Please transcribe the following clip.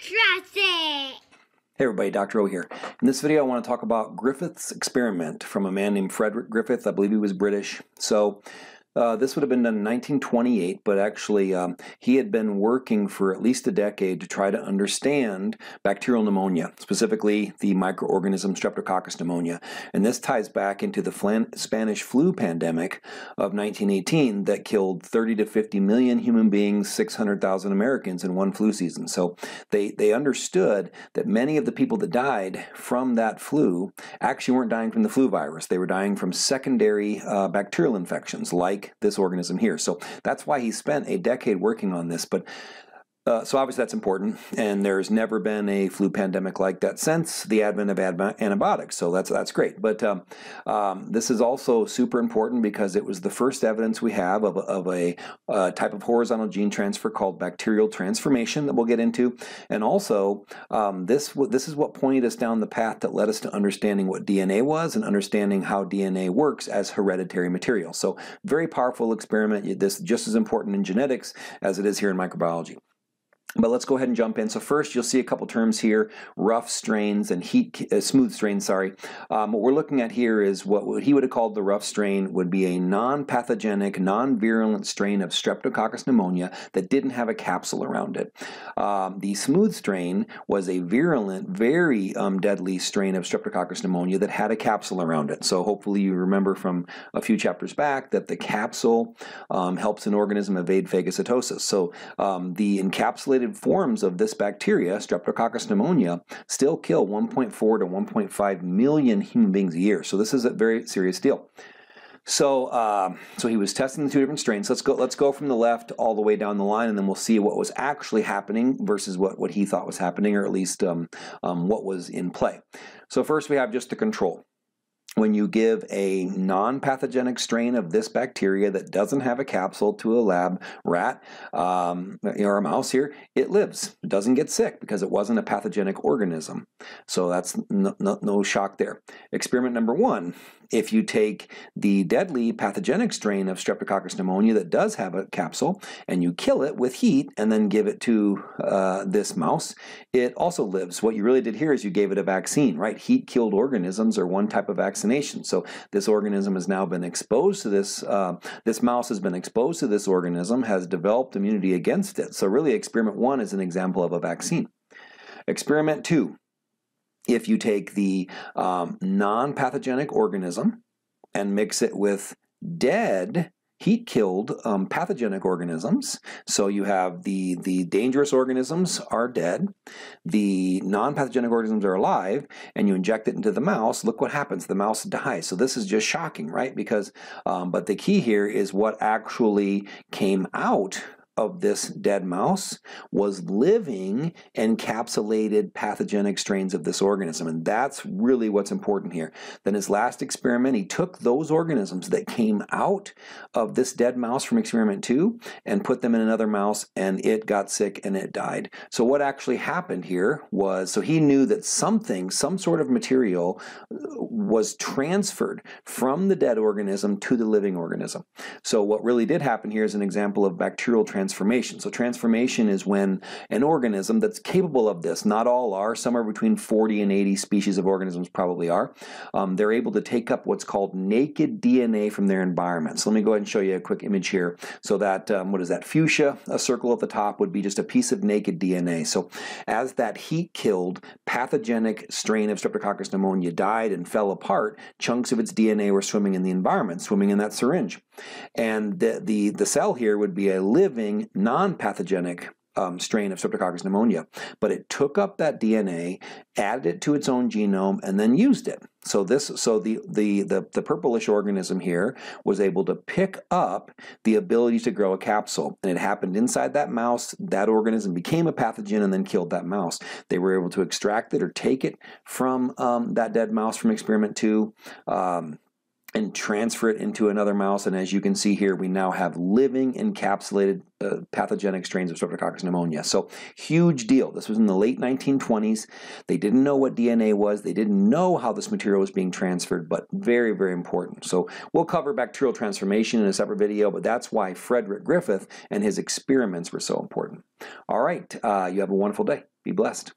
Cross it! Hey everybody, Dr. O here. In this video I want to talk about Griffith's experiment from a man named Frederick Griffith. I believe he was British. So uh, this would have been done in 1928, but actually um, he had been working for at least a decade to try to understand bacterial pneumonia, specifically the microorganism Streptococcus pneumonia. And this ties back into the Spanish flu pandemic of 1918 that killed 30 to 50 million human beings, 600,000 Americans in one flu season. So they, they understood that many of the people that died from that flu actually weren't dying from the flu virus. They were dying from secondary uh, bacterial infections like like this organism here. So that's why he spent a decade working on this. But uh, so obviously that's important, and there's never been a flu pandemic like that since the advent of antibiotics. So that's that's great. But um, um, this is also super important because it was the first evidence we have of, of a uh, type of horizontal gene transfer called bacterial transformation that we'll get into, and also um, this this is what pointed us down the path that led us to understanding what DNA was and understanding how DNA works as hereditary material. So very powerful experiment. This just as important in genetics as it is here in microbiology. But let's go ahead and jump in. So first, you'll see a couple terms here, rough strains and heat, uh, smooth strains, sorry. Um, what we're looking at here is what he would have called the rough strain would be a non-pathogenic, non-virulent strain of streptococcus pneumonia that didn't have a capsule around it. Um, the smooth strain was a virulent, very um, deadly strain of streptococcus pneumonia that had a capsule around it. So hopefully you remember from a few chapters back that the capsule um, helps an organism evade phagocytosis. So um, the encapsulated isolated forms of this bacteria, Streptococcus pneumonia, still kill 1.4 to 1.5 million human beings a year. So this is a very serious deal. So, uh, so he was testing the two different strains. Let's go. Let's go from the left all the way down the line, and then we'll see what was actually happening versus what what he thought was happening, or at least um, um, what was in play. So first we have just the control when you give a non pathogenic strain of this bacteria that doesn't have a capsule to a lab rat um, or a mouse here, it lives. It doesn't get sick because it wasn't a pathogenic organism. So that's no, no, no shock there. Experiment number one if you take the deadly pathogenic strain of Streptococcus pneumonia that does have a capsule and you kill it with heat and then give it to uh, this mouse, it also lives. What you really did here is you gave it a vaccine, right? Heat killed organisms are one type of vaccination. So this organism has now been exposed to this, uh, this mouse has been exposed to this organism, has developed immunity against it. So really experiment one is an example of a vaccine. Experiment two, if you take the um, non pathogenic organism and mix it with dead heat killed um, pathogenic organisms. So you have the, the dangerous organisms are dead, the non pathogenic organisms are alive, and you inject it into the mouse. Look what happens the mouse dies. So this is just shocking, right? Because, um, but the key here is what actually came out of this dead mouse was living encapsulated pathogenic strains of this organism. And that's really what's important here. Then his last experiment, he took those organisms that came out of this dead mouse from experiment two and put them in another mouse and it got sick and it died. So what actually happened here was, so he knew that something, some sort of material uh, was transferred from the dead organism to the living organism. So what really did happen here is an example of bacterial transfer transformation. So transformation is when an organism that's capable of this, not all are, somewhere between 40 and 80 species of organisms probably are, um, they're able to take up what's called naked DNA from their environment. So let me go ahead and show you a quick image here. So that, um, what is that, fuchsia, a circle at the top would be just a piece of naked DNA. So as that heat-killed pathogenic strain of Streptococcus pneumonia died and fell apart, chunks of its DNA were swimming in the environment, swimming in that syringe. And the, the, the cell here would be a living non pathogenic um, strain of Streptococcus pneumonia, but it took up that DNA, added it to its own genome, and then used it. So this, so the the the, the purplish organism here was able to pick up the ability to grow a capsule, and it happened inside that mouse. That organism became a pathogen and then killed that mouse. They were able to extract it or take it from um, that dead mouse from experiment two. Um, and transfer it into another mouse. And as you can see here, we now have living encapsulated uh, pathogenic strains of Streptococcus pneumonia. So huge deal. This was in the late 1920s. They didn't know what DNA was. They didn't know how this material was being transferred, but very, very important. So we'll cover bacterial transformation in a separate video, but that's why Frederick Griffith and his experiments were so important. All right. Uh, you have a wonderful day. Be blessed.